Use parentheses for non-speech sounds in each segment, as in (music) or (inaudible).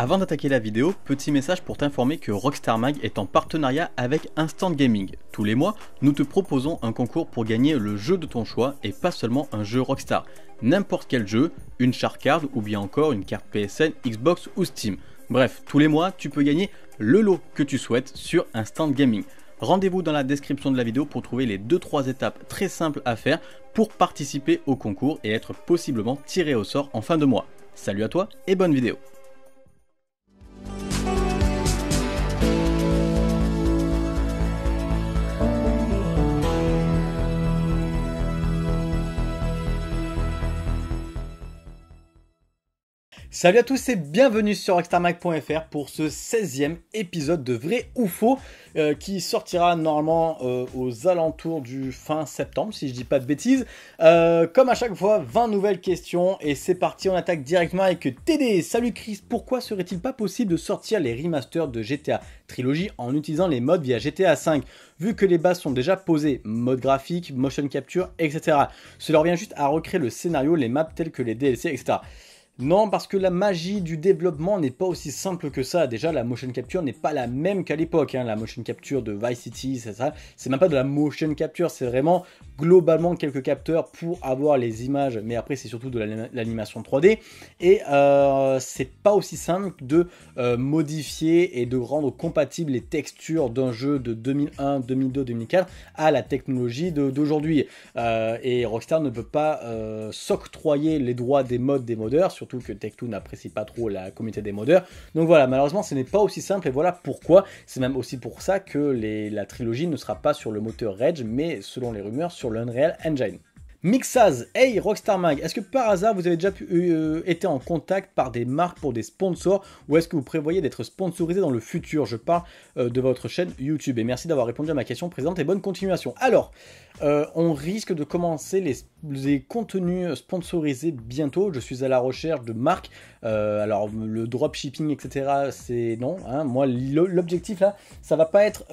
Avant d'attaquer la vidéo, petit message pour t'informer que Rockstar Mag est en partenariat avec Instant Gaming. Tous les mois, nous te proposons un concours pour gagner le jeu de ton choix et pas seulement un jeu Rockstar. N'importe quel jeu, une charcard ou bien encore une carte PSN, Xbox ou Steam. Bref, tous les mois, tu peux gagner le lot que tu souhaites sur Instant Gaming. Rendez-vous dans la description de la vidéo pour trouver les 2-3 étapes très simples à faire pour participer au concours et être possiblement tiré au sort en fin de mois. Salut à toi et bonne vidéo Salut à tous et bienvenue sur rockstarmac.fr pour ce 16e épisode de Vrai ou Faux euh, qui sortira normalement euh, aux alentours du fin septembre si je dis pas de bêtises. Euh, comme à chaque fois, 20 nouvelles questions et c'est parti, on attaque directement avec TD. Salut Chris, pourquoi serait-il pas possible de sortir les remasters de GTA Trilogie en utilisant les modes via GTA 5 vu que les bases sont déjà posées, mode graphique, motion capture, etc. Cela revient juste à recréer le scénario, les maps tels que les DLC, etc. Non, parce que la magie du développement n'est pas aussi simple que ça. Déjà, la motion capture n'est pas la même qu'à l'époque. Hein. La motion capture de Vice City, c'est ça. C'est même pas de la motion capture, c'est vraiment globalement quelques capteurs pour avoir les images, mais après c'est surtout de l'animation 3D. Et euh, c'est pas aussi simple de euh, modifier et de rendre compatible les textures d'un jeu de 2001, 2002, 2004 à la technologie d'aujourd'hui. Euh, et Rockstar ne peut pas s'octroyer les droits des modes des modeurs, surtout que Tech2 n'apprécie pas trop la communauté des modeurs. Donc voilà, malheureusement ce n'est pas aussi simple et voilà pourquoi. C'est même aussi pour ça que la trilogie ne sera pas sur le moteur Rage, mais selon les rumeurs sur l'Unreal Engine. Mixaz, hey Rockstar Mag, est-ce que par hasard vous avez déjà euh, euh, été en contact par des marques pour des sponsors ou est-ce que vous prévoyez d'être sponsorisé dans le futur Je parle euh, de votre chaîne YouTube et merci d'avoir répondu à ma question présente et bonne continuation. Alors, on risque de commencer les, contenus sponsorisés bientôt. Je suis à la recherche de marques. alors, le dropshipping, etc., c'est non. Hein. moi, l'objectif là, ça va pas être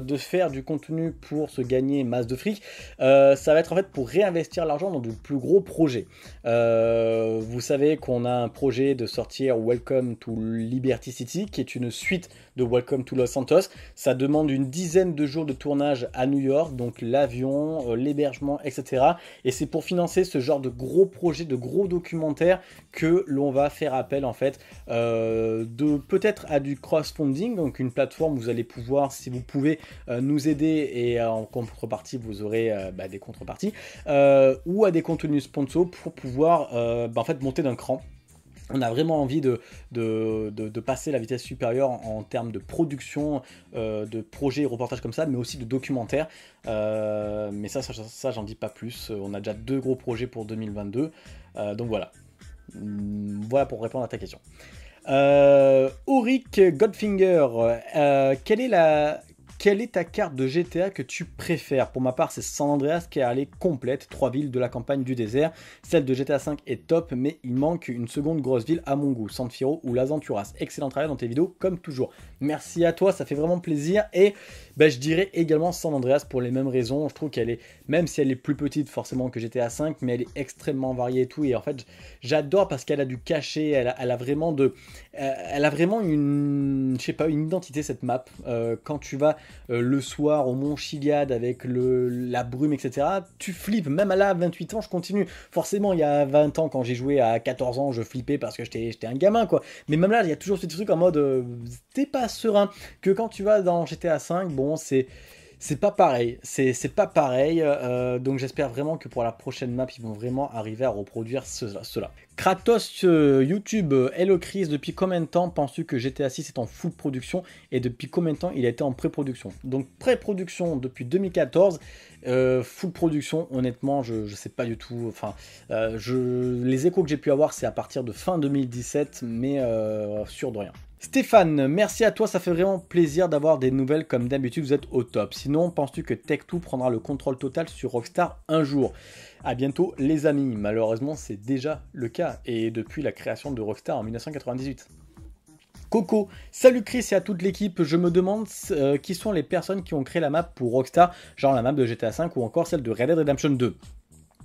de faire du contenu pour se gagner masse de fric. ça va être en fait pour réinvestir l'argent dans de plus gros projets. Euh, vous savez qu'on a un projet de sortir Welcome to Liberty City, qui est une suite de Welcome to Los Santos. Ça demande une dizaine de jours de tournage à New York, donc l'avion, euh, l'hébergement, etc. Et c'est pour financer ce genre de gros projet, de gros documentaires que l'on va faire appel en fait euh, de peut-être à du cross donc une plateforme vous allez pouvoir, si vous pouvez, nous aider et en contrepartie vous aurez bah, des contreparties. Euh, ou à des contenus sponsors pour pouvoir euh, bah, en fait, monter d'un cran. On a vraiment envie de, de, de, passer la vitesse supérieure en, termes de production, euh, de projets, reportages comme ça, mais aussi de documentaires. mais ça, ça, j'en dis pas plus. On a déjà deux gros projets pour 2022. donc voilà. Hmm, voilà pour répondre à ta question. Auric Godfinger, quelle est la, quelle est ta carte de GTA que tu préfères Pour ma part, c'est San Andreas qui est allée complète, trois villes de la campagne du désert. Celle de GTA V est top, mais il manque une seconde grosse ville à mon goût, San ou Las Anturas. Excellent travail dans tes vidéos, comme toujours. Merci à toi, ça fait vraiment plaisir. Et bah, je dirais également San Andreas pour les mêmes raisons. Je trouve qu'elle est, même si elle est plus petite forcément que GTA V, mais elle est extrêmement variée et tout. Et en fait, j'adore parce qu'elle a du cachet, elle a, vraiment de, euh, elle a vraiment une, je sais pas, une identité cette map. Euh, quand tu vas euh, le soir au Mont Chiliad avec le, la brume, etc., tu flippes. Même à la 28 ans, je continue. Forcément, il y a 20 ans, quand j'ai joué à 14 ans, je flippais parce que j'étais un gamin, quoi. Mais même là, il y a toujours ce truc en mode, t'es pas serein. Que quand tu vas dans GTA V, bon, c'est pas pareil. C'est, pas pareil. Euh, euh, donc j'espère vraiment que pour la prochaine map, ils vont vraiment arriver à reproduire cela. Kratos euh, YouTube, Hello Chris, depuis combien de temps penses-tu que GTA 6 est en full production et depuis combien de temps il a été en pré-production Donc pré-production depuis 2014, full production honnêtement je, sais pas du tout. Enfin, les échos que j'ai pu avoir c'est à partir de fin 2017 mais sûr de rien. Stéphane, merci à toi, ça fait vraiment plaisir d'avoir des nouvelles comme d'habitude, vous êtes au top. Sinon, penses-tu que Tech2 prendra le contrôle total sur Rockstar un jour À bientôt les amis, malheureusement c'est déjà le cas, et depuis la création de Rockstar en 1998. Coco. Salut Chris et à toute l'équipe. Je me demande euh, qui sont les personnes qui ont créé la map pour Rockstar, genre la map de GTA V ou encore celle de Red Dead Redemption 2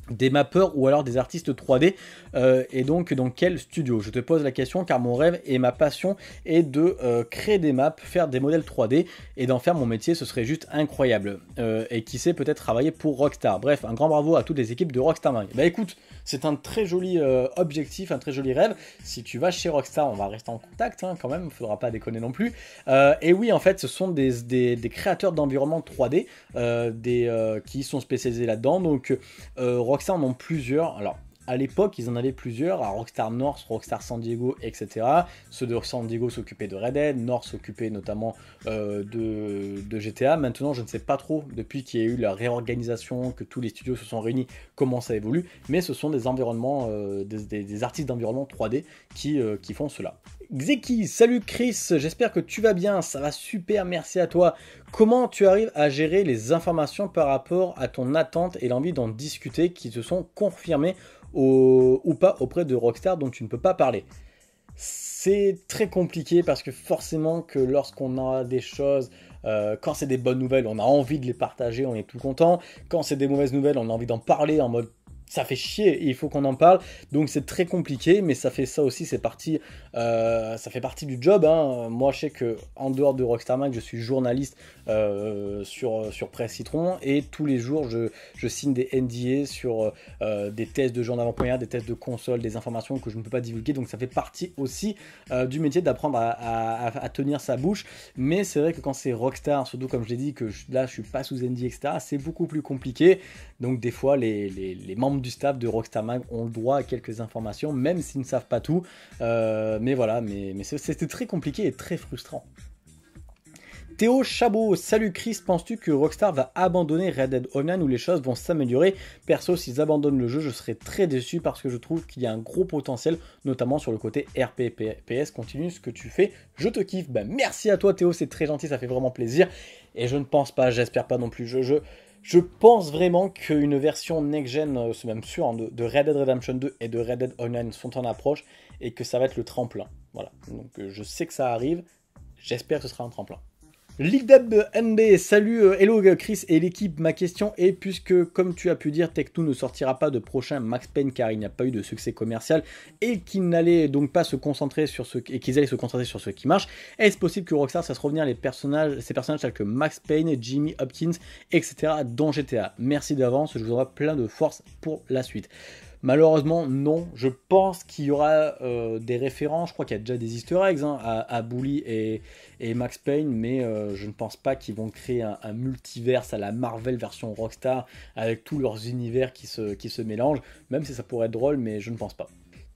des mappeurs ou alors des artistes 3D euh, et donc dans quel studio Je te pose la question car mon rêve et ma passion est de euh, créer des maps, faire des modèles 3D et d'en faire mon métier, ce serait juste incroyable. Euh, et qui sait peut-être travailler pour Rockstar. Bref, un grand bravo à toutes les équipes de Rockstar Bah écoute, c'est un très joli objectif, un très joli rêve. Si tu vas chez Rockstar, on va rester en contact hein, quand même, faudra pas déconner non plus. et oui, en fait, ce sont des, créateurs d'environnement 3D des, qui sont spécialisés là-dedans. Donc que ça en ont plusieurs. Alors, à l'époque, ils en avaient plusieurs, à Rockstar North, Rockstar San Diego, etc. Ceux de San Diego s'occupaient de Red Dead, North s'occupait notamment euh, de, GTA. Maintenant, je ne sais pas trop, depuis qu'il y a eu la réorganisation, que tous les studios se sont réunis, comment ça évolue, mais ce sont des environnements, euh, des, artistes d'environnement 3D qui, euh, qui font cela. Xeki, salut Chris, j'espère que tu vas bien, ça va super, merci à toi. Comment tu arrives à gérer les informations par rapport à ton attente et l'envie d'en discuter qui se sont confirmées ou pas auprès de Rockstar dont tu ne peux pas parler. C'est très compliqué parce que forcément que lorsqu'on a des choses, euh, quand c'est des bonnes nouvelles, on a envie de les partager, on est tout content. Quand c'est des mauvaises nouvelles, on a envie d'en parler en mode ça fait chier il faut qu'on en parle. Donc c'est très compliqué, mais ça fait ça aussi, c'est parti, euh, ça fait partie du job. Hein. Moi, je sais que en dehors de Rockstar Mag, je suis journaliste euh, sur sur Presse Citron et tous les jours, je, signe des NDA sur euh, des tests de jeux en première des tests de console, des informations que je ne peux pas divulguer. Donc ça fait partie aussi du métier d'apprendre à, tenir sa bouche. Mais c'est vrai que quand c'est Rockstar, surtout comme je l'ai dit, que là, je suis pas sous NDA, etc. C'est beaucoup plus compliqué. Donc des fois, les, membres du staff de Rockstar Mag ont le droit à quelques informations, même s'ils ne savent pas tout. Euh, mais voilà, mais, c'était très compliqué et très frustrant. Théo Chabot, salut Chris, penses-tu que Rockstar va abandonner Red Dead Online ou les choses vont s'améliorer Perso, s'ils abandonnent le jeu, je serais très déçu parce que je trouve qu'il y a un gros potentiel, notamment sur le côté RPPS. Continue ce que tu fais, je te kiffe. Ben, merci à toi Théo, c'est très gentil, ça fait vraiment plaisir. Et je ne pense pas, j'espère pas non plus, je, je pense vraiment qu'une version next-gen, euh, c'est même sûr, hein, de, Red Dead Redemption 2 et de Red Dead Online sont en approche et que ça va être le tremplin. Voilà. Donc euh, je sais que ça arrive. J'espère que ce sera un tremplin. Lidab NB, salut, euh, hello euh, Chris et l'équipe. Ma question est puisque, comme tu as pu dire, Tech2 ne sortira pas de prochain Max Payne car il n'y a pas eu de succès commercial et qu'ils n'allait donc pas se concentrer sur ce qu'ils allaient se concentrer sur ce qui marche, est-ce possible que Rockstar fasse revenir les personnages, ces personnages tels que Max Payne, Jimmy Hopkins, etc. dans GTA Merci d'avance, je vous envoie plein de force pour la suite. Malheureusement, non. Je pense qu'il y aura euh, des références. Je crois qu'il y a déjà des easter eggs hein, à, Bully et, Max Payne, mais euh, je ne pense pas qu'ils vont créer un, multiverse à la Marvel version Rockstar avec tous leurs univers qui se, qui se mélangent. Même si ça pourrait être drôle, mais je ne pense pas.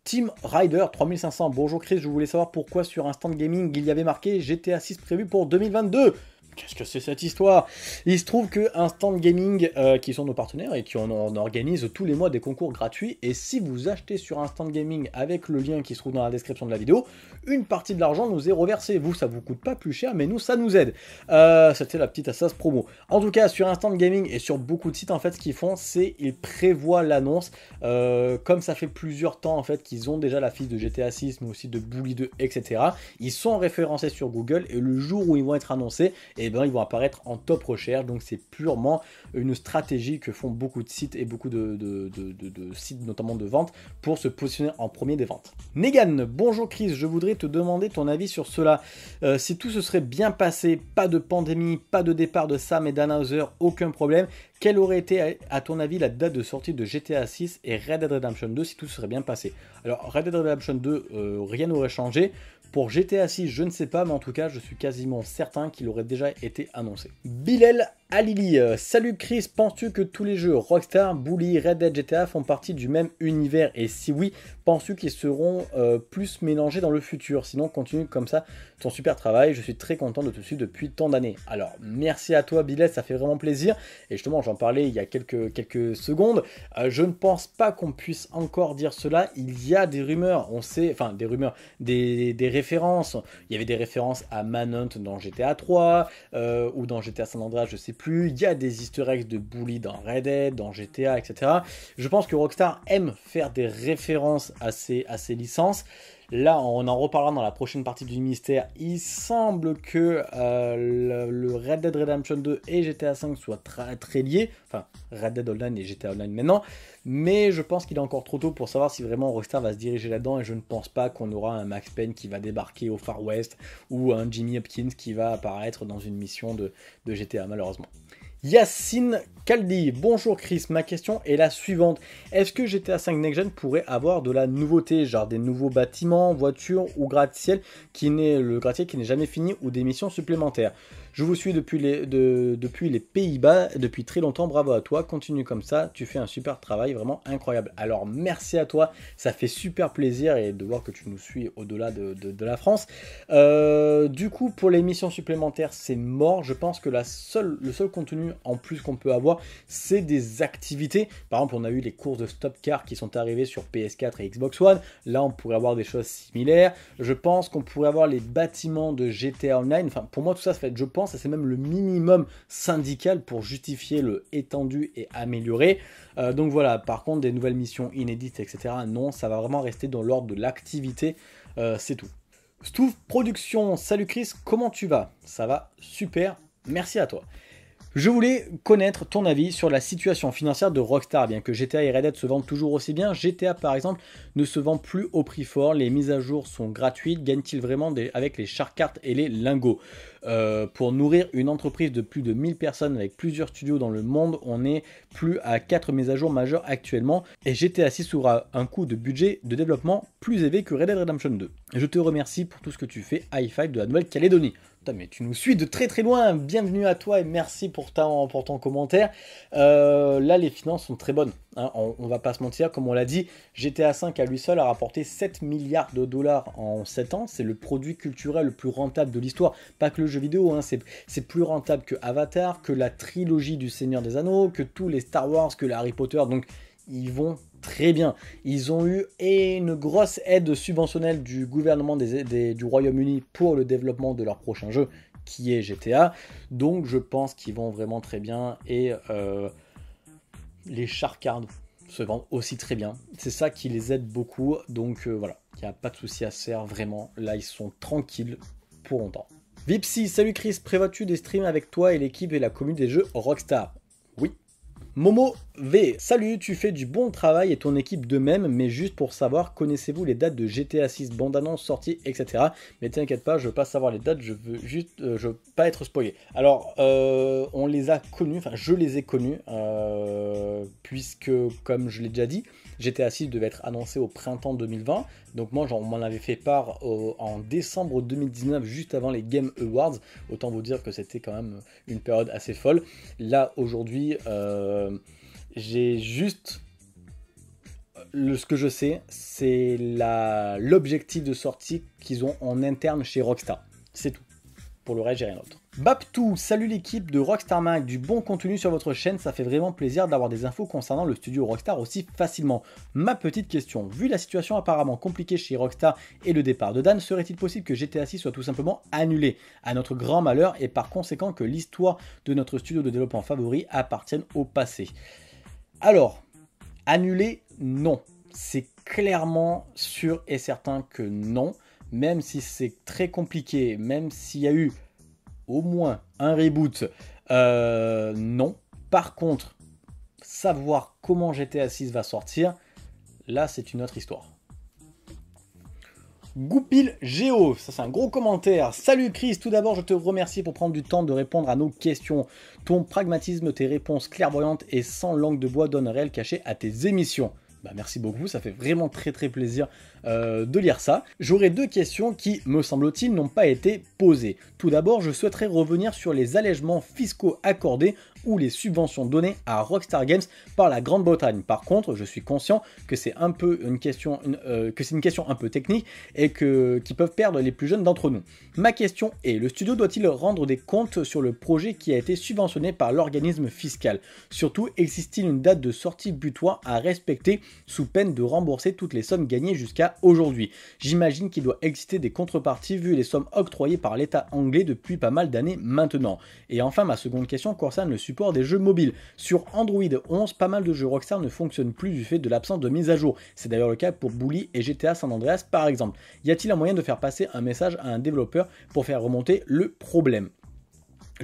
Team Rider 3500. Bonjour Chris, je voulais savoir pourquoi sur Instant Gaming il y avait marqué GTA 6 prévu pour 2022. Qu'est-ce que c'est cette histoire Il se trouve que Instant Gaming, euh, qui sont nos partenaires et qui en, organisent organise tous les mois des concours gratuits, et si vous achetez sur Instant Gaming avec le lien qui se trouve dans la description de la vidéo, une partie de l'argent nous est reversée. Vous, ça vous coûte pas plus cher, mais nous, ça nous aide. Euh, c'était la petite assas promo. En tout cas, sur Instant Gaming et sur beaucoup de sites, en fait, ce qu'ils font, c'est ils prévoient l'annonce. Euh, comme ça fait plusieurs temps, en fait, qu'ils ont déjà la fiche de GTA 6, mais aussi de Bully 2, etc. Ils sont référencés sur Google et le jour où ils vont être annoncés, et eh ben, ils vont apparaître en top recherche. Donc c'est purement une stratégie que font beaucoup de sites et beaucoup de, sites, notamment de vente, pour se positionner en premier des ventes. Negan, bonjour Chris, je voudrais te demander ton avis sur cela. Euh, si tout se serait bien passé, pas de pandémie, pas de départ de Sam et Danhauser, aucun problème, quelle aurait été, à ton avis, la date de sortie de GTA 6 et Red Dead Redemption 2 si tout se serait bien passé Alors, Red Dead Redemption 2, euh, rien n'aurait changé. Pour GTA 6, je ne sais pas, mais en tout cas, je suis quasiment certain qu'il aurait déjà été annoncé. Bilal Alili, euh, salut Chris, penses-tu que tous les jeux Rockstar, Bully, Red Dead, GTA font partie du même univers Et si oui, penses-tu qu'ils seront euh, plus mélangés dans le futur Sinon, continue comme ça ton super travail, je suis très content de te suivre depuis tant d'années. Alors, merci à toi Billet, ça fait vraiment plaisir. Et justement, j'en parlais il y a quelques, quelques secondes, euh, je ne pense pas qu'on puisse encore dire cela. Il y a des rumeurs, on sait, enfin des rumeurs, des, références. Il y avait des références à Manhunt dans GTA 3 ou dans GTA San Andreas, je sais pas, il y a des easter eggs de Bully dans Red Dead, dans GTA, etc. Je pense que Rockstar aime faire des références à ces à licences. Là, on en reparlera dans la prochaine partie du mystère. Il semble que euh, le, Red Dead Redemption 2 et GTA 5 soient très, très liés. Enfin, Red Dead Online et GTA Online maintenant. Mais je pense qu'il est encore trop tôt pour savoir si vraiment Rockstar va se diriger là-dedans. Et je ne pense pas qu'on aura un Max Payne qui va débarquer au Far West ou un Jimmy Hopkins qui va apparaître dans une mission de, de GTA, malheureusement. Yacine Caldi bonjour Chris, ma question est la suivante. Est-ce que GTA 5 Next Gen pourrait avoir de la nouveauté, genre des nouveaux bâtiments, voitures ou gratte-ciel, qui n'est le gratte-ciel qui n'est jamais fini ou des missions supplémentaires je vous suis depuis les, depuis les Pays-Bas depuis très longtemps. Bravo à toi. Continue comme ça. Tu fais un super travail, vraiment incroyable. Alors merci à toi. Ça fait super plaisir et de voir que tu nous suis au-delà de, la France. Euh, du coup, pour les missions supplémentaires, c'est mort. Je pense que la seule, le seul contenu en plus qu'on peut avoir, c'est des activités. Par exemple, on a eu les courses de stop car qui sont arrivées sur PS4 et Xbox One. Là, on pourrait avoir des choses similaires. Je pense qu'on pourrait avoir les bâtiments de GTA Online. Enfin, pour moi, tout ça, ça fait, je pense c'est même le minimum syndical pour justifier le étendu et amélioré. Euh, donc voilà, par contre, des nouvelles missions inédites, etc., non, ça va vraiment rester dans l'ordre de l'activité, euh, c'est tout. Stouff Production, salut Chris, comment tu vas Ça va super, merci à toi. Je voulais connaître ton avis sur la situation financière de Rockstar. Bien que GTA et Red Dead se vendent toujours aussi bien, GTA par exemple ne se vend plus au prix fort, les mises à jour sont gratuites, gagnent-ils vraiment avec les shark cartes et les lingots euh, Pour nourrir une entreprise de plus de 1000 personnes avec plusieurs studios dans le monde, on est plus à 4 mises à jour majeures actuellement et GTA 6 aura un coût de budget de développement plus élevé que Red Dead Redemption 2. Je te remercie pour tout ce que tu fais, high five de la Nouvelle-Calédonie mais tu nous suis de très très loin. Bienvenue à toi et merci pour, ta, ton commentaire. Euh, là, les finances sont très bonnes. Hein. On, va pas se mentir, comme on l'a dit, GTA V à lui seul a rapporté 7 milliards de dollars en 7 ans. C'est le produit culturel le plus rentable de l'histoire. Pas que le jeu vidéo, hein. c'est plus rentable que Avatar, que la trilogie du Seigneur des Anneaux, que tous les Star Wars, que Harry Potter. Donc, ils vont très bien. Ils ont eu une grosse aide subventionnelle du gouvernement du Royaume-Uni pour le développement de leur prochain jeu, qui est GTA. Donc je pense qu'ils vont vraiment très bien. Et euh, les charcards se vendent aussi très bien. C'est ça qui les aide beaucoup. Donc euh, voilà, il n'y a pas de souci à se faire vraiment. Là, ils sont tranquilles pour longtemps. Vipsy, salut Chris, prévois-tu des streams avec toi et l'équipe et la commune des jeux Rockstar Oui. Momo, V. Salut, tu fais du bon travail et ton équipe de même, mais juste pour savoir, connaissez-vous les dates de GTA 6, bande-annonce, sortie, etc. Mais t'inquiète pas, je veux pas savoir les dates, je veux juste, euh, je veux pas être spoilé. Alors, euh, on les a connus, enfin je les ai connus, euh, puisque comme je l'ai déjà dit, GTA 6 devait être annoncé au printemps 2020. Donc moi, on m'en avait fait part en décembre 2019, juste avant les Game Awards. Autant vous dire que c'était quand même une période assez folle. Là, aujourd'hui, j'ai juste ce que je sais, c'est l'objectif de sortie qu'ils ont en interne chez Rockstar. C'est tout. Pour le reste, j'ai rien d'autre. Baptou, salut l'équipe de Rockstar Mag, du bon contenu sur votre chaîne, ça fait vraiment plaisir d'avoir des infos concernant le studio Rockstar aussi facilement. Ma petite question, vu la situation apparemment compliquée chez Rockstar et le départ de Dan, serait-il possible que GTA 6 soit tout simplement annulé, à notre grand malheur, et par conséquent que l'histoire de notre studio de développement favori appartienne au passé alors, annuler, non. C'est clairement sûr et certain que non. Même si c'est très compliqué, même s'il y a eu au moins un reboot, euh, non. Par contre, savoir comment GTA 6 va sortir, là c'est une autre histoire. Goupil Géo. Ça, c'est un gros commentaire. Salut Chris, tout d'abord, je te remercie pour prendre du temps de répondre à nos questions. Ton pragmatisme, tes réponses clairvoyantes et sans langue de bois donnent un réel cachet à tes émissions. Bah, merci beaucoup, ça fait vraiment très très plaisir euh, de lire ça. J'aurais deux questions qui, me semble-t-il, n'ont pas été posées. Tout d'abord, je souhaiterais revenir sur les allègements fiscaux accordés ou les subventions données à Rockstar Games par la Grande-Bretagne. Par contre, je suis conscient que c'est un peu une question, euh, que c'est une question un peu technique et que qui peuvent perdre les plus jeunes d'entre nous. Ma question est le studio doit-il rendre des comptes sur le projet qui a été subventionné par l'organisme fiscal Surtout, existe-t-il une date de sortie butoir à respecter sous peine de rembourser toutes les sommes gagnées jusqu'à aujourd'hui. J'imagine qu'il doit exister des contreparties vu les sommes octroyées par l'État anglais depuis pas mal d'années maintenant. Et enfin, ma seconde question concerne le support des jeux mobiles. Sur Android 11, pas mal de jeux Rockstar ne fonctionnent plus du fait de l'absence de mise à jour. C'est d'ailleurs le cas pour Bully et GTA San Andreas par exemple. Y a-t-il un moyen de faire passer un message à un développeur pour faire remonter le problème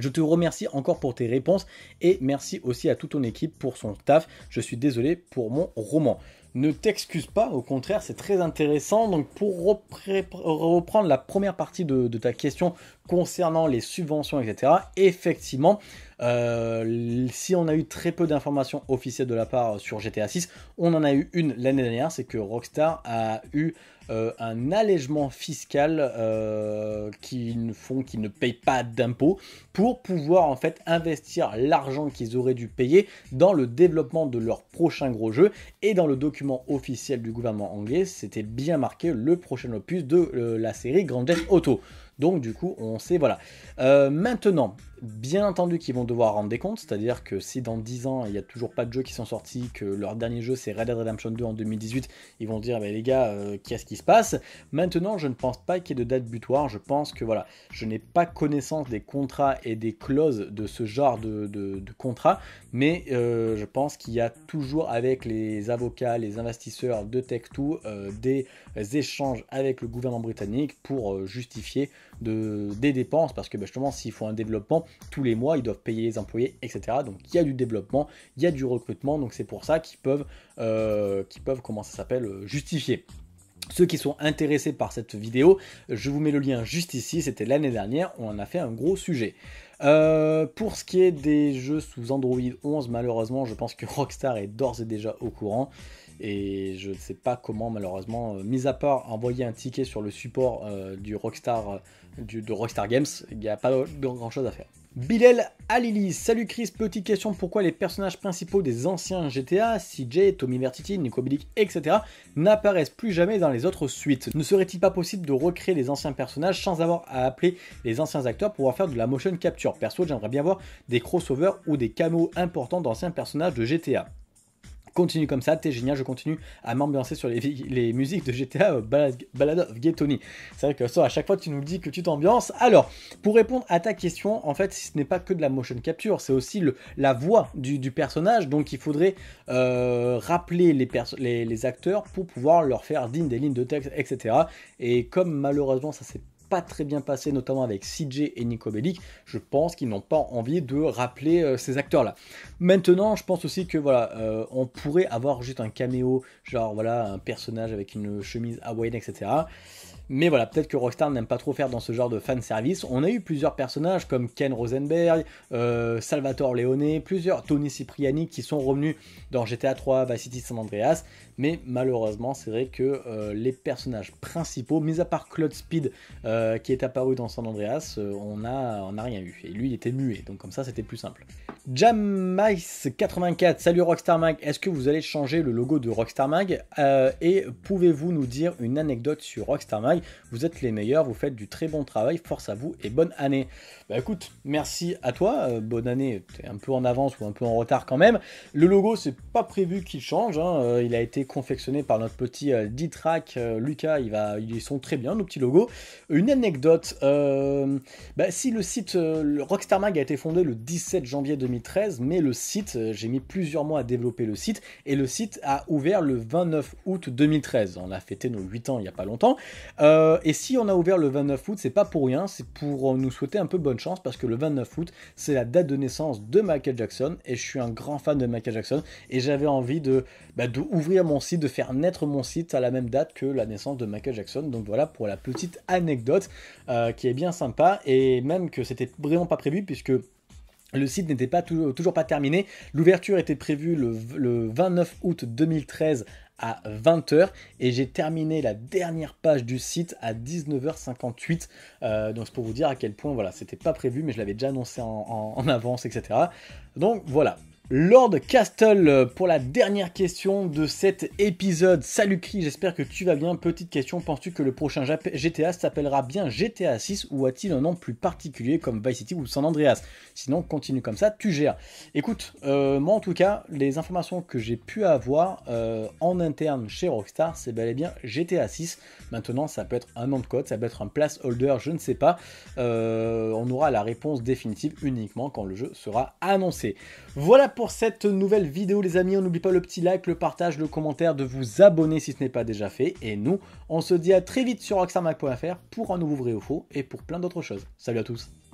je te remercie encore pour tes réponses et merci aussi à toute ton équipe pour son taf. Je suis désolé pour mon roman ne t'excuse pas, au contraire, c'est très intéressant. Donc pour reprendre la première partie de, ta question concernant les subventions, etc., effectivement, euh, si on a eu très peu d'informations officielles de la part euh, sur GTA 6, on en a eu une l'année dernière, c'est que Rockstar a eu euh, un allègement fiscal euh, qui font qu'ils ne payent pas d'impôts pour pouvoir en fait investir l'argent qu'ils auraient dû payer dans le développement de leur prochain gros jeu. Et dans le document officiel du gouvernement anglais, c'était bien marqué le prochain opus de euh, la série Grand Theft Auto. Donc du coup, on sait, voilà. Euh, maintenant, Bien entendu qu'ils vont devoir rendre des comptes, c'est-à-dire que si dans 10 ans il n'y a toujours pas de jeux qui sont sortis, que leur dernier jeu c'est Red Dead Redemption 2 en 2018, ils vont dire bah, les gars, euh, qu'est-ce qui se passe Maintenant je ne pense pas qu'il y ait de date butoir, je pense que voilà, je n'ai pas connaissance des contrats et des clauses de ce genre de, contrat, mais euh, je pense qu'il y a toujours avec les avocats, les investisseurs de Tech2 euh, des échanges avec le gouvernement britannique pour justifier de, des dépenses, parce que bah, justement s'il faut un développement, tous les mois, ils doivent payer les employés, etc. Donc il y a du développement, il y a du recrutement, donc c'est pour ça qu'ils peuvent, euh, peuvent, comment ça s'appelle, euh, justifier. Ceux qui sont intéressés par cette vidéo, je vous mets le lien juste ici, c'était l'année dernière, on en a fait un gros sujet. Euh, pour ce qui est des jeux sous Android 11, malheureusement, je pense que (laughs) Rockstar est d'ores et déjà au courant. Et je ne sais pas comment, malheureusement, mis à part envoyer un ticket sur le support du Rockstar, du, de Rockstar Games, il n'y a pas grand chose à faire. Bilel Alili, salut Chris, petite question, pourquoi les personnages principaux des anciens GTA, CJ, Tommy Vertiti, Nico Bellic, etc. n'apparaissent plus jamais dans les autres suites Ne serait-il pas possible de recréer les anciens personnages sans avoir à appeler les anciens acteurs pour pouvoir faire de la motion capture Perso, j'aimerais bien voir des crossovers ou des camos importants d'anciens personnages de GTA. Continue comme ça, t'es génial, je continue à m'ambiancer sur les, les, musiques de GTA euh, Ballad of C'est vrai que ça, à chaque fois, tu nous dis que tu t'ambiances. Alors, pour répondre à ta question, en fait, ce n'est pas que de la motion capture, c'est aussi la voix du, personnage. Donc, il faudrait euh, rappeler les, les acteurs pour pouvoir leur faire digne des lignes de texte, etc. Et comme malheureusement, ça s'est pas très bien passé, notamment avec CJ et Nico Bellic, je pense qu'ils n'ont pas envie de rappeler euh, ces acteurs-là. Maintenant, je pense aussi que voilà, euh, on pourrait avoir juste un caméo, genre voilà, un personnage avec une chemise hawaïenne, etc. Mais voilà, peut-être que Rockstar n'aime pas trop faire dans ce genre de fan service. On a eu plusieurs personnages comme Ken Rosenberg, euh, Salvatore Leone, plusieurs Tony Cipriani qui sont revenus dans GTA 3, Vice City San Andreas. Mais malheureusement, c'est vrai que euh, les personnages principaux, mis à part Claude Speed euh, qui est apparu dans San Andreas, on n'a rien eu. Et lui, il était muet, donc comme ça, c'était plus simple. Jamice84, salut Rockstar Mag, est-ce que vous allez changer le logo de Rockstar Mag euh, Et pouvez-vous nous dire une anecdote sur Rockstar Mag Vous êtes les meilleurs, vous faites du très bon travail, force à vous et bonne année. Bah écoute, merci à toi, euh, bonne année, t'es un peu en avance ou un peu en retard quand même. Le logo, c'est pas prévu qu'il change, hein. euh, il a été confectionné par notre petit D-Track, Lucas, il va, ils sont très bien nos petits logos. Une anecdote, bah, si le site le Rockstar Mag a été fondé le 17 janvier 2020, 2013, mais le site, euh, j'ai mis plusieurs mois à développer le site, et le site a ouvert le 29 août 2013. On a fêté nos 8 ans il n'y a pas longtemps. Euh, et si on a ouvert le 29 août, c'est pas pour rien, c'est pour euh, nous souhaiter un peu bonne chance, parce que le 29 août, c'est la date de naissance de Michael Jackson, et je suis un grand fan de Michael Jackson, et j'avais envie bah, de, ouvrir mon site, de faire naître mon site à la même date que la naissance de Michael Jackson. Donc voilà pour la petite anecdote qui est bien sympa, et même que c'était vraiment pas prévu, puisque le site n'était pas toujours pas terminé. L'ouverture était prévue le, 29 août 2013 à 20h et j'ai terminé la dernière page du site à 19h58 euh, donc c'est pour vous dire à quel point voilà c'était pas prévu mais je l'avais déjà annoncé en, en, avance etc donc voilà Lord Castle euh, pour la dernière question de cet épisode. Salut Cri, j'espère que tu vas bien. Petite question, penses-tu que le prochain GTA s'appellera bien GTA 6 ou a-t-il un nom plus particulier comme Vice City ou San Andreas Sinon, continue comme ça, tu gères. Écoute, euh, moi en tout cas, les informations que j'ai pu avoir euh, en interne chez Rockstar, c'est bel et bien GTA 6. Maintenant, ça peut être un nom de code, ça peut être un placeholder, je ne sais pas. on aura la réponse définitive uniquement quand le jeu sera annoncé. Voilà pour cette nouvelle vidéo les amis. On n'oublie pas le petit like, le partage, le commentaire, de vous abonner si ce n'est pas déjà fait. Et nous, on se dit à très vite sur rockstarmac.fr pour un nouveau vrai ou faux et pour plein d'autres choses. Salut à tous